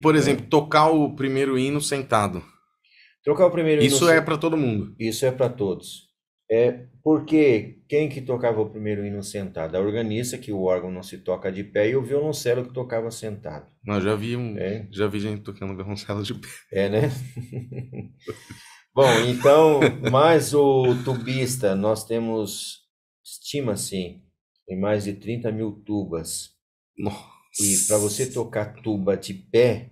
Por então, exemplo, tocar o primeiro hino sentado. Tocar o primeiro Isso hino. Isso é para todo mundo. Isso é para todos. É porque quem que tocava o primeiro hino sentado? A organista, que o órgão não se toca de pé, e o violoncelo que tocava sentado. Mas já vi um, é. já vi gente tocando violoncelo de pé. É, né? Bom, então, mais o tubista, nós temos, estima-se, em mais de 30 mil tubas. Nossa e para você tocar tuba de pé,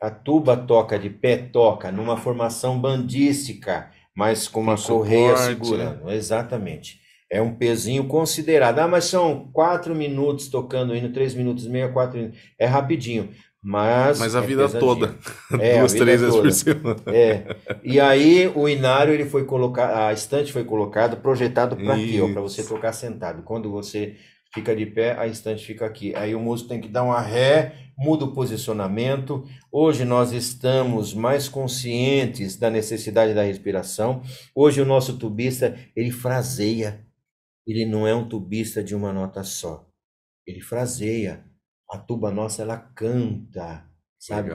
a tuba toca de pé, toca numa formação bandística, mas com uma correia né? segurando. Exatamente. É um pezinho considerado. Ah, mas são quatro minutos tocando indo, três minutos e meio, quatro minutos. É rapidinho. Mas, mas a é vida pesadinho. toda. É, Duas, três vezes por semana. É. E aí o inário ele foi colocado, a estante foi colocada, projetado para aqui, Para você tocar sentado. Quando você fica de pé, a estante fica aqui. Aí o músico tem que dar uma ré, muda o posicionamento. Hoje nós estamos mais conscientes da necessidade da respiração. Hoje o nosso tubista, ele fraseia. Ele não é um tubista de uma nota só. Ele fraseia. A tuba nossa, ela canta sabe?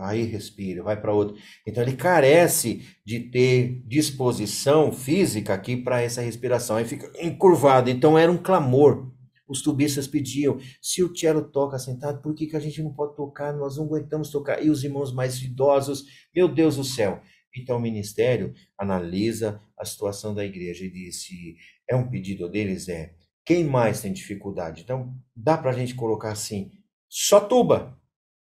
Aí respira, vai para outro. Então ele carece de ter disposição física aqui para essa respiração, aí fica encurvado. Então era um clamor. Os tubistas pediam: se o cello toca sentado, por que, que a gente não pode tocar? Nós não aguentamos tocar. E os irmãos mais idosos, meu Deus do céu. Então o ministério analisa a situação da igreja e disse: é um pedido deles? É quem mais tem dificuldade? Então, dá para a gente colocar assim: só tuba,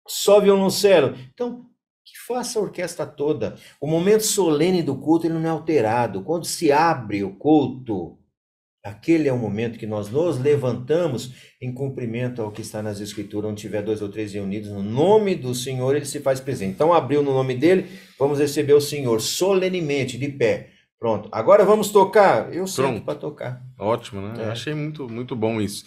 só violoncelo. Então, que faça a orquestra toda. O momento solene do culto ele não é alterado. Quando se abre o culto, Aquele é o momento que nós nos levantamos em cumprimento ao que está nas Escrituras, onde tiver dois ou três reunidos, no nome do Senhor, ele se faz presente. Então, abriu no nome dele, vamos receber o Senhor solenemente, de pé. Pronto. Agora vamos tocar? Eu sei para tocar. Ótimo, né? É. Achei muito, muito bom isso.